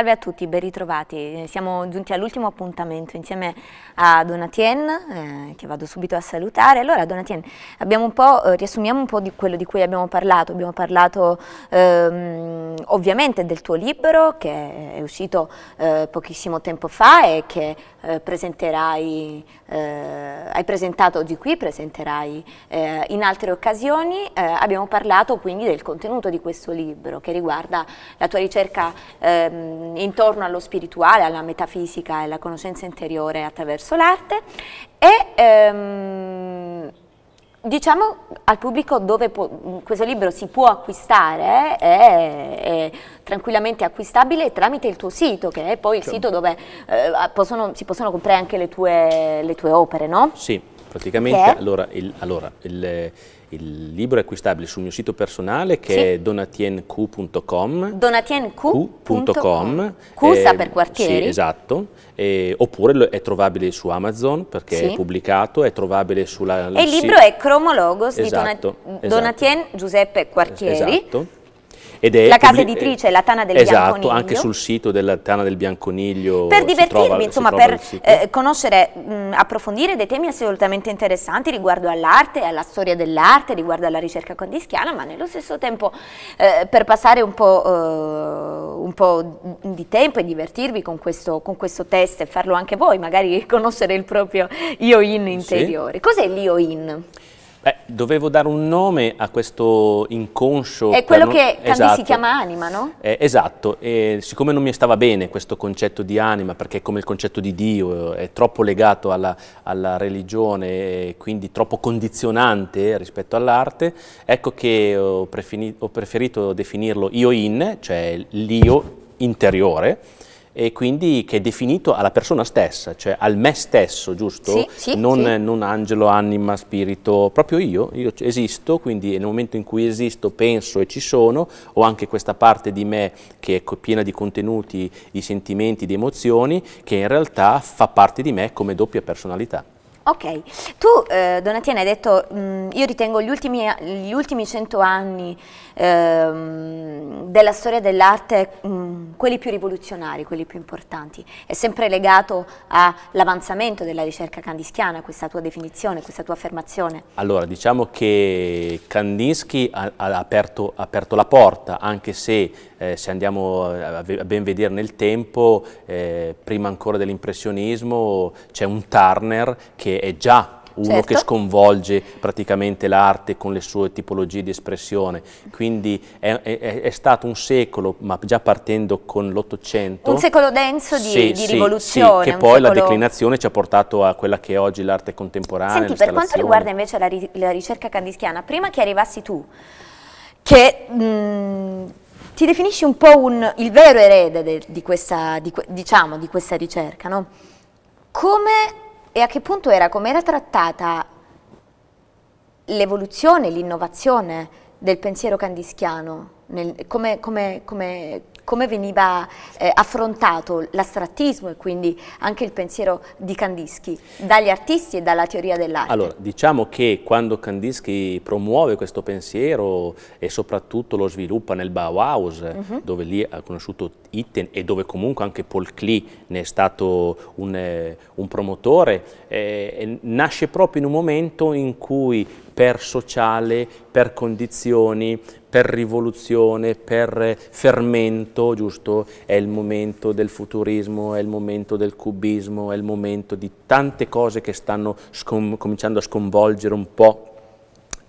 Salve a tutti, ben ritrovati. Eh, siamo giunti all'ultimo appuntamento insieme a Donatien, eh, che vado subito a salutare. Allora Donatien, un eh, riassumiamo un po' di quello di cui abbiamo parlato. Abbiamo parlato ehm, ovviamente del tuo libro che è uscito eh, pochissimo tempo fa e che eh, presenterai, eh, hai presentato oggi qui, presenterai eh, in altre occasioni. Eh, abbiamo parlato quindi del contenuto di questo libro che riguarda la tua ricerca ehm, intorno allo spirituale, alla metafisica e alla conoscenza interiore attraverso l'arte e ehm, Diciamo al pubblico dove può, questo libro si può acquistare, è, è, tranquillamente acquistabile tramite il tuo sito, che è poi il certo. sito dove eh, possono, si possono comprare anche le tue, le tue opere, no? Sì, Praticamente allora, il, allora il, il, libro è acquistabile sul mio sito personale che sì. è donatienq.com. Donatienq.com. Q eh, sta per quartieri. Sì, esatto. Eh, oppure è trovabile su Amazon perché sì. è pubblicato, è trovabile sulla... E il libro è Cromologos esatto, di esatto. Donatien esatto. Giuseppe Quartieri. Esatto ed è la casa editrice, la Tana del esatto, Bianconiglio. Esatto, anche sul sito della Tana del Bianconiglio. Per divertirmi, trova, insomma, per eh, conoscere, mh, approfondire dei temi assolutamente interessanti riguardo all'arte, alla storia dell'arte, riguardo alla ricerca con Dischiana, ma nello stesso tempo eh, per passare un po', eh, un po', di tempo e divertirvi con questo, con questo test e farlo anche voi, magari conoscere il proprio io in interiore. Sì. Cos'è l'io in? Beh, dovevo dare un nome a questo inconscio. È quello che Candi esatto. si chiama anima, no? Eh, esatto, e siccome non mi stava bene questo concetto di anima, perché come il concetto di Dio è troppo legato alla, alla religione, quindi troppo condizionante rispetto all'arte, ecco che ho, ho preferito definirlo io in, cioè l'io interiore, e quindi che è definito alla persona stessa, cioè al me stesso, giusto? Sì, sì, non, sì. non, angelo, anima, spirito, proprio io, io esisto, quindi nel momento in cui esisto penso e ci sono, ho anche questa parte di me che è piena di contenuti, di sentimenti, di emozioni, che in realtà fa parte di me come doppia personalità. Ok, tu eh, Donatiana hai detto mh, mm, io ritengo gli ultimi, cento anni eh, della storia dell'arte mm, quelli più rivoluzionari, quelli più importanti. È sempre legato all'avanzamento della ricerca kandischiana, questa tua definizione, questa tua affermazione? Allora, diciamo che Kandinsky ha, ha, aperto, ha aperto, la porta, anche se, eh, se andiamo a, a ben vedere nel tempo, eh, prima ancora dell'impressionismo c'è un Turner che è già uno certo. che sconvolge praticamente l'arte con le sue tipologie di espressione, quindi è, è, è stato un secolo, ma già partendo con l'Ottocento. Un secolo denso di, sì, di rivoluzione. Sì, che poi secolo... la declinazione ci ha portato a quella che è oggi l'arte contemporanea. Senti, per quanto riguarda invece la, ri la, ricerca candischiana, prima che arrivassi tu, che... Mh, mhmm, ti definisci un po' un, il vero erede de, di, questa, di, diciamo, di questa ricerca, no? Come e a che punto era, come era trattata l'evoluzione, l'innovazione del pensiero candischiano? Nel, come, come, come, come veniva eh, affrontato l'astrattismo e quindi anche il pensiero di Kandinsky dagli artisti e dalla teoria dell'arte? Allora, diciamo che quando Kandinsky promuove questo pensiero e soprattutto lo sviluppa nel Bauhaus, uh mhm. -huh. dove lì ha conosciuto Itten e dove comunque anche Paul Klee ne è stato un, eh, un promotore, eh, nasce proprio in un momento in cui per sociale, per condizioni, per rivoluzione, per fermento, giusto? È il momento del futurismo, è il momento del cubismo, è il momento di tante cose che stanno cominciando a sconvolgere un po'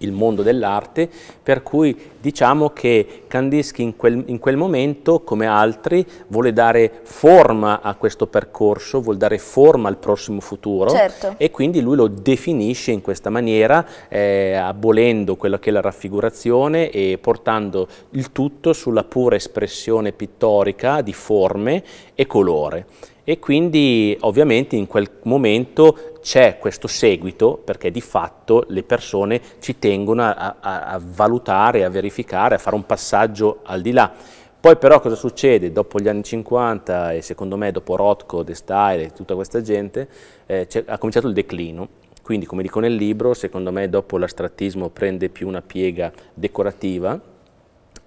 il mondo dell'arte, per cui diciamo che Kandinsky in quel, in quel, momento, come altri, vuole dare forma a questo percorso, vuole dare forma al prossimo futuro certo. e quindi lui lo definisce in questa maniera, eh, abolendo quella che è la raffigurazione e portando il tutto sulla pura espressione pittorica di forme e colore e quindi ovviamente in quel momento c'è questo seguito perché di fatto le persone ci tengono a, a, a valutare, a verificare, a fare un passaggio al di là. Poi però cosa succede? Dopo gli anni 50 e secondo me dopo Rothko, De Style e tutta questa gente eh, ha cominciato il declino. Quindi come dico nel libro, secondo me dopo l'astrattismo prende più una piega decorativa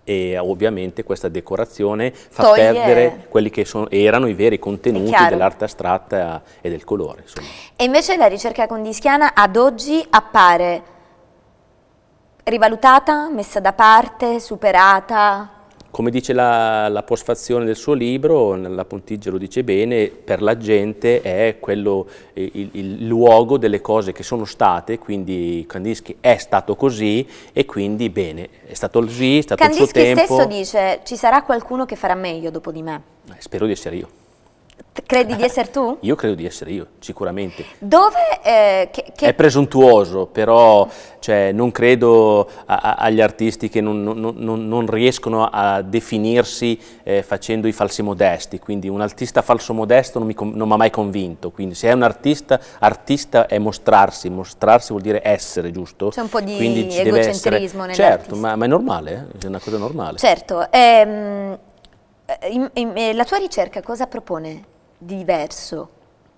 e ovviamente questa decorazione fa Toglie. perdere quelli che sono, erano i veri contenuti dell'arte astratta e del colore. Insomma. E invece la ricerca con ad oggi appare rivalutata, messa da parte, superata? Come dice la, la, postfazione del suo libro, la Pontigia lo dice bene, per la gente è quello, il, il, luogo delle cose che sono state, quindi Kandinsky è stato così e quindi bene, è stato così, è stato Kandinsky il suo tempo. Kandinsky stesso dice ci sarà qualcuno che farà meglio dopo di me. Eh, spero di essere io. Credi di essere tu? io credo di essere io, sicuramente. Dove? Eh, che, che... È presuntuoso, però cioè, non credo a, a, agli artisti che non, non, non, non riescono a definirsi eh, facendo i falsi modesti, quindi un artista falso modesto non mi, mi ha mai convinto, quindi se è un artista, artista è mostrarsi, mostrarsi vuol dire essere, giusto? C'è un po' di quindi ci egocentrismo essere... Certo, ma, ma, è normale, eh? è una cosa normale. Certo, ehm, eh, eh, la tua ricerca cosa propone? di diverso,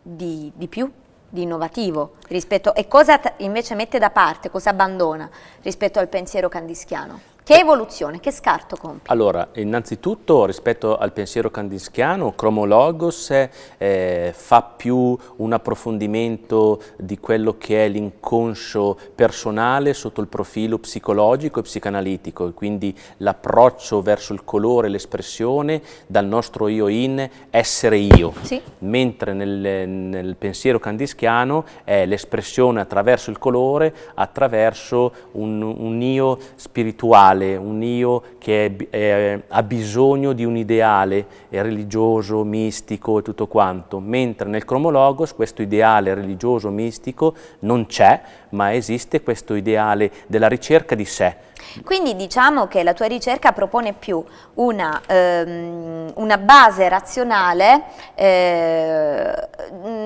di, di più, di innovativo rispetto, e cosa invece mette da parte, cosa abbandona rispetto al pensiero candischiano? Che evoluzione, che scarto compie? Allora, innanzitutto rispetto al pensiero kandinschiano, Cromologos eh, fa più un approfondimento di quello che è l'inconscio personale sotto il profilo psicologico e psicanalitico, e quindi l'approccio verso il colore, l'espressione dal nostro io in essere io, sì. mentre nel, nel pensiero kandinschiano è l'espressione attraverso il colore, attraverso un, un io spirituale ideale, un io che è, è, ha bisogno di un ideale religioso, mistico e tutto quanto, mentre nel Cromologos questo ideale religioso, mistico non c'è, ma esiste questo ideale della ricerca di sé. Quindi diciamo che la tua ricerca propone più una, ehm, una base razionale, eh,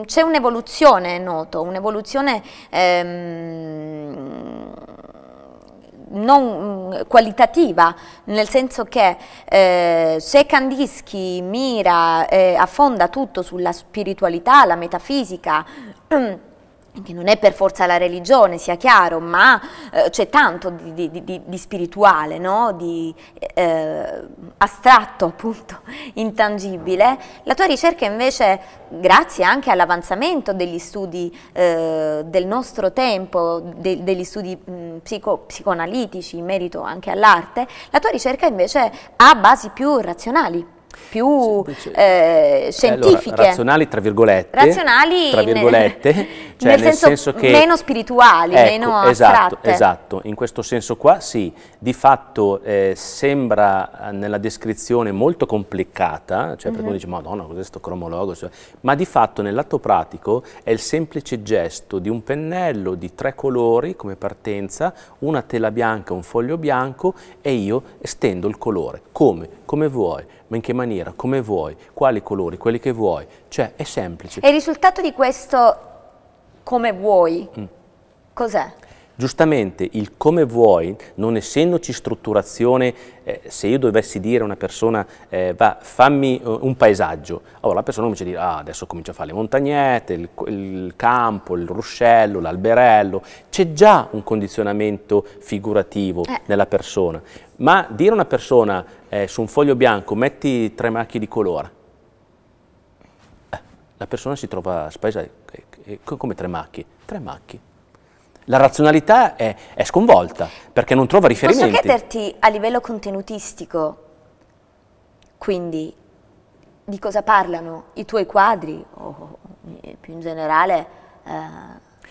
c'è un'evoluzione, noto, un'evoluzione... Ehm, non mm, qualitativa, nel senso che eh, se Kandinsky mira, eh, affonda tutto sulla spiritualità, la metafisica, che non è per forza la religione, sia chiaro, ma eh, c'è tanto di, di, di, di spirituale, no? di eh, astratto appunto, intangibile. La tua ricerca invece, grazie anche all'avanzamento degli studi eh, del nostro tempo, de, degli studi mh, psico, psicoanalitici in merito anche all'arte, la tua ricerca invece ha basi più razionali più eh, eh scientifiche. Allora, razionali tra virgolette. Razionali tra virgolette, nel, cioè nel, nel senso, senso, che... Meno spirituali, ecco, meno esatto, astratte. Esatto, in questo senso qua sì, di fatto eh, sembra eh, nella descrizione molto complicata, cioè mm -hmm. perché uno mhm. dice madonna cos'è questo cromologo, cioè, ma di fatto nell'atto pratico è il semplice gesto di un pennello di tre colori come partenza, una tela bianca, un foglio bianco e io estendo il colore. Come? Come vuoi, ma in che maniera? nera, come vuoi, quali colori, quelli che vuoi, cioè è semplice. E il risultato di questo come vuoi, mm. cos'è? Giustamente il come vuoi, non essendoci strutturazione, eh, se io dovessi dire a una persona eh, va, fammi eh, un paesaggio, allora la persona comincia a dire ah, adesso comincio a fare le montagnette, il, il campo, il ruscello, l'alberello, c'è già un condizionamento figurativo eh. nella persona, ma dire a una persona eh, su un foglio bianco metti tre macchie di colore, eh, la persona si trova spaesata, come tre macchie, tre macchie, la razionalità è, è sconvolta perché non trova riferimenti. Posso chiederti a livello contenutistico, quindi di cosa parlano i tuoi quadri o più in generale eh,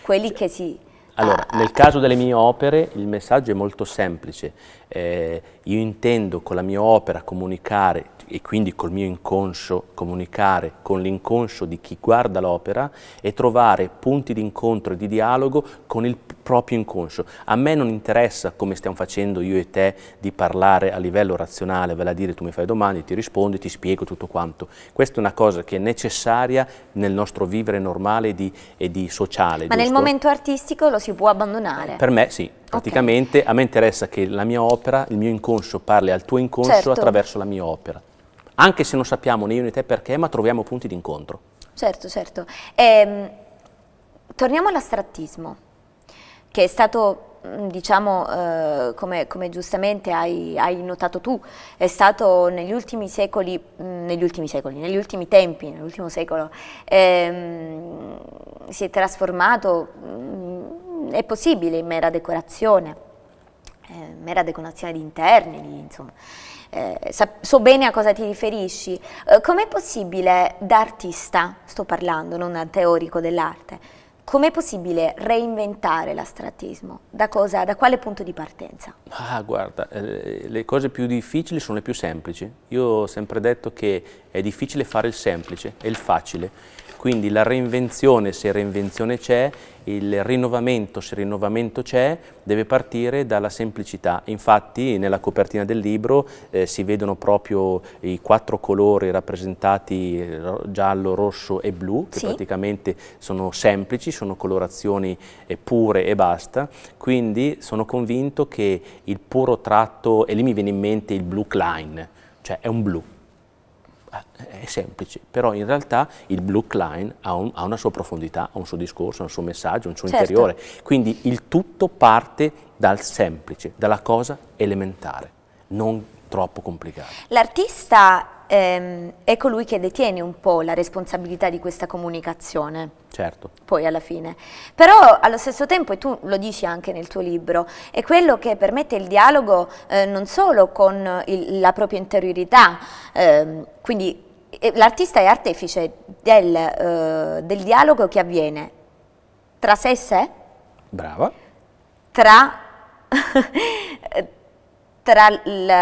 quelli che si... Allora, ah, nel caso delle mie opere il messaggio è molto semplice, eh, io intendo con la mia opera comunicare e quindi col mio inconscio comunicare con l'inconscio di chi guarda l'opera e trovare punti di incontro e di dialogo con il proprio inconscio. A me non interessa come stiamo facendo io e te di parlare a livello razionale, vale a dire tu mi fai domande, ti rispondo, ti spiego tutto quanto. Questa è una cosa che è necessaria nel nostro vivere normale di, e di sociale. Ma giusto? nel momento artistico lo si può abbandonare? Per me sì, praticamente okay. a me interessa che la mia opera, il mio inconscio parli al tuo inconscio certo. attraverso la mia opera anche se non sappiamo né io né te perché, ma troviamo punti d'incontro. Certo, certo. Ehm, torniamo all'astrattismo, che è stato mm, diciamo, eh, come, come, giustamente hai, hai, notato tu, è stato negli ultimi secoli, mm, negli ultimi secoli, negli ultimi tempi, nell'ultimo secolo, ehm, si è trasformato, mm, è possibile in mera decorazione eh, mera deconazione di interni, di, insomma, eh, so bene a cosa ti riferisci. Eh, com'è possibile da artista, sto parlando, non da teorico dell'arte, com'è possibile reinventare l'astratismo? Da, cosa, da quale punto di partenza? Ah, guarda, eh, le cose più difficili sono le più semplici. Io ho sempre detto che è difficile fare il semplice e il facile. Quindi la reinvenzione, se reinvenzione c'è, il rinnovamento, se il rinnovamento c'è, deve partire dalla semplicità. Infatti nella copertina del libro eh, si vedono proprio i quattro colori rappresentati eh, giallo, rosso e blu, che sì. praticamente sono semplici, sono colorazioni eh, pure e basta. Quindi sono convinto che il puro tratto, e lì mi viene in mente il blu Klein, cioè è un blu, eh, è semplice, però in realtà il blue line ha, un, ha, una sua profondità, ha un suo discorso, ha un suo messaggio, un suo certo. interiore, quindi il tutto parte dal semplice, dalla cosa elementare, non troppo complicata. L'artista ehm, è colui che detiene un po' la responsabilità di questa comunicazione. Certo. Poi alla fine. Però allo stesso tempo, e tu lo dici anche nel tuo libro, è quello che permette il dialogo eh, non solo con il, la propria interiorità, ehm, quindi eh, l'artista è artefice del, eh, del dialogo che avviene tra sé e sé. Brava. Tra... Eh, tra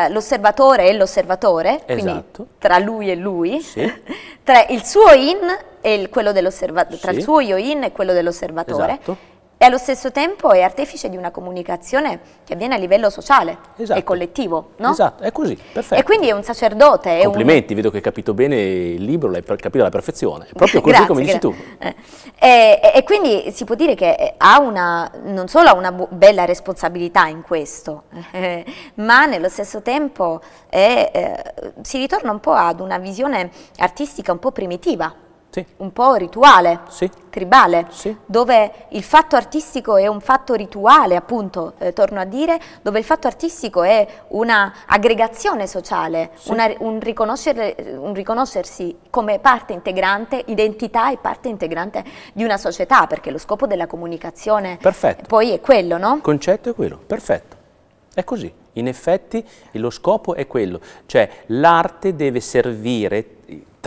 l'osservatore e l'osservatore, esatto. quindi tra lui e lui, sì. tra il suo in e quello dell'osservatore, sì. tra il suo io in e quello dell'osservatore. Esatto e allo stesso tempo è artefice di una comunicazione che avviene a livello sociale esatto. e collettivo, no? Esatto, è così, perfetto. E quindi è un sacerdote. È Complimenti, un... vedo che hai capito bene il libro, l'hai capito alla perfezione, è proprio così grazie, come grazie. dici tu. Eh. E, e, e, quindi si può dire che eh, ha una, non solo ha una bella responsabilità in questo, eh, ma nello stesso tempo è, eh, si ritorna un po' ad una visione artistica un po' primitiva, sì. un po' rituale, sì. tribale, sì. dove il fatto artistico è un fatto rituale, appunto, eh, torno a dire, dove il fatto artistico è un'aggregazione sociale, una, un, un, riconoscersi come parte integrante, identità e parte integrante di una società, perché lo scopo della comunicazione perfetto. Eh, poi è quello, no? Il concetto è quello, perfetto. È così. In effetti lo scopo è quello, cioè l'arte deve servire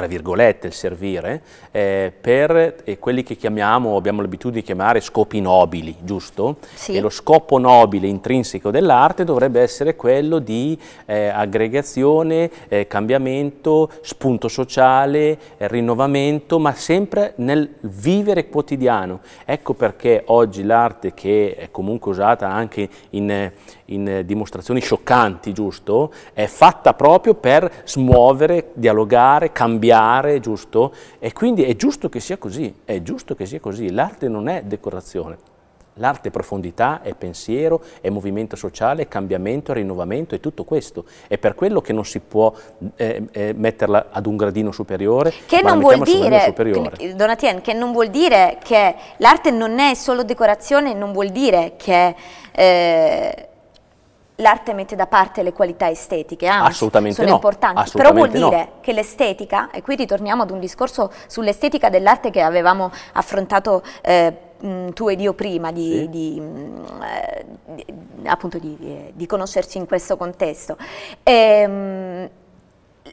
tra virgolette, il servire, eh, per eh, quelli che chiamiamo, abbiamo l'abitudine di chiamare scopi nobili, giusto? Sì. E lo scopo nobile intrinseco dell'arte dovrebbe essere quello di eh, aggregazione, eh, cambiamento, spunto sociale, rinnovamento, ma sempre nel vivere quotidiano. Ecco perché oggi l'arte, che è comunque usata anche in, in dimostrazioni scioccanti, giusto? È fatta proprio per smuovere, dialogare, cambiare, cambiare, giusto? E quindi è giusto che sia così, è giusto che sia così. L'arte non è decorazione, l'arte è profondità, è pensiero, è movimento sociale, è cambiamento, è rinnovamento, è tutto questo. È per quello che non si può eh, eh, metterla ad un gradino superiore, che non vuol dire, Donatien, che non vuol dire che l'arte non è solo decorazione, non vuol dire che... Eh, l'arte mette da parte le qualità estetiche, anzi Assolutamente sono no. importanti, Assolutamente però vuol dire no. che l'estetica, e qui ritorniamo ad un discorso sull'estetica dell'arte che avevamo affrontato eh, mm, tu ed io prima di, sì. di, mm, eh, appunto di, eh, di, conoscerci in questo contesto. Ehm,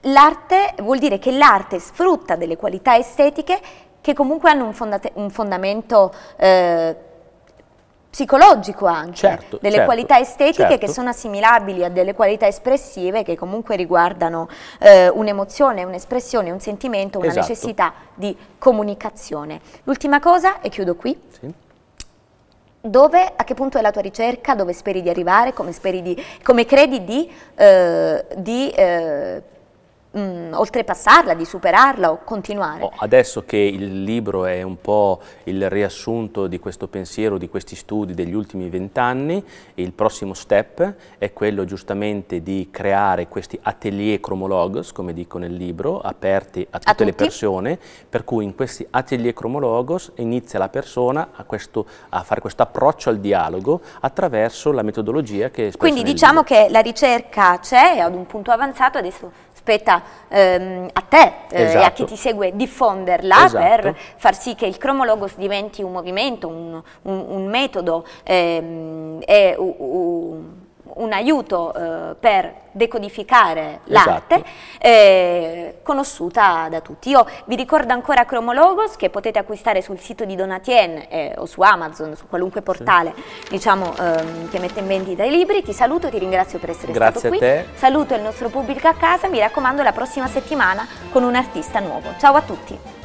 l'arte vuol dire che l'arte sfrutta delle qualità estetiche che comunque hanno un, fonda un fondamento eh, psicologico anche, certo, delle certo, qualità estetiche certo. che sono assimilabili a delle qualità espressive che comunque riguardano eh, un'emozione, un'espressione, un sentimento, una esatto. necessità di comunicazione. L'ultima cosa, e chiudo qui. Sì. Dove, a che punto è la tua ricerca, dove speri di arrivare, come, di, come credi di, eh, di eh, mh, mm, oltrepassarla, di superarla o continuare. Oh, adesso che il libro è un po' il riassunto di questo pensiero, di questi studi degli ultimi vent'anni, il prossimo step è quello giustamente di creare questi atelier cromologos, come dico nel libro, aperti a tutte a le persone, per cui in questi atelier cromologos inizia la persona a, questo, a fare questo approccio al dialogo attraverso la metodologia che... è Quindi diciamo che la ricerca c'è, è ad un punto avanzato, adesso spetta ehm, a te eh, e a chi esatto. ti segue diffonderla esatto. per far sì che il cromologos diventi un movimento, un, un, un metodo ehm, e un un aiuto eh, per decodificare l'arte esatto. eh, conosciuta da tutti. Io vi ricordo ancora Cromologos che potete acquistare sul sito di Donatien eh, o su Amazon, su qualunque portale sì. diciamo, ehm, che mette in vendita i libri. Ti saluto, ti ringrazio per essere Grazie stato qui. Te. Saluto il nostro pubblico a casa, mi raccomando la prossima settimana con un artista nuovo. Ciao a tutti!